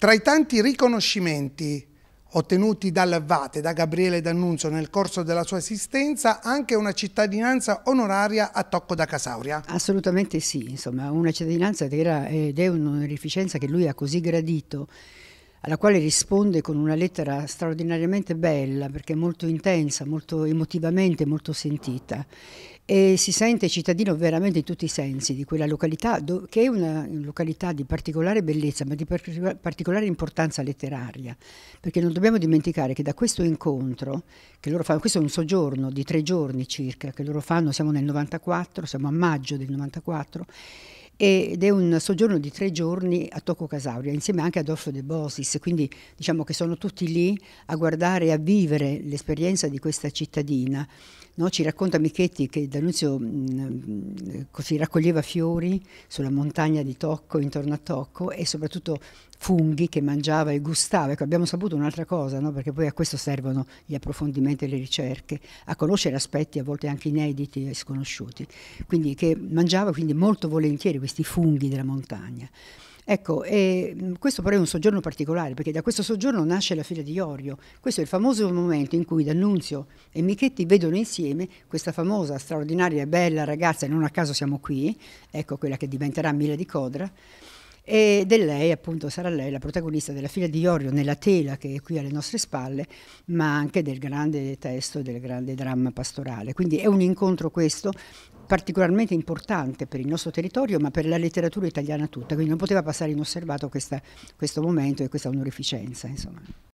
Tra i tanti riconoscimenti ottenuti dal Vate, da Gabriele D'Annunzio nel corso della sua esistenza, anche una cittadinanza onoraria a Tocco da Casauria? Assolutamente sì, insomma, una cittadinanza che era, ed è un'onorificenza che lui ha così gradito, alla quale risponde con una lettera straordinariamente bella, perché molto intensa, molto emotivamente, molto sentita e si sente cittadino veramente in tutti i sensi di quella località, che è una località di particolare bellezza, ma di particolare importanza letteraria, perché non dobbiamo dimenticare che da questo incontro, che loro fanno, questo è un soggiorno di tre giorni circa, che loro fanno, siamo nel 94, siamo a maggio del 94, ed è un soggiorno di tre giorni a Tocco Casauria, insieme anche ad Orfo de Bosis, quindi diciamo che sono tutti lì a guardare e a vivere l'esperienza di questa cittadina. No, ci racconta Michetti che D'Annunzio così mm, mm, raccoglieva fiori sulla montagna di Tocco, intorno a Tocco e soprattutto funghi che mangiava e gustava. Ecco, abbiamo saputo un'altra cosa, no? perché poi a questo servono gli approfondimenti e le ricerche, a conoscere aspetti a volte anche inediti e sconosciuti. Quindi che mangiava quindi molto volentieri questi funghi della montagna. Ecco, e questo però è un soggiorno particolare, perché da questo soggiorno nasce la figlia di Iorio. Questo è il famoso momento in cui D'Annunzio e Michetti vedono insieme questa famosa, straordinaria e bella ragazza, e non a caso siamo qui, ecco quella che diventerà Mila di Codra, ed è lei, appunto, sarà lei la protagonista della figlia di Iorio nella tela che è qui alle nostre spalle, ma anche del grande testo, del grande dramma pastorale. Quindi è un incontro questo particolarmente importante per il nostro territorio ma per la letteratura italiana tutta, quindi non poteva passare inosservato questa, questo momento e questa onorificenza. Insomma.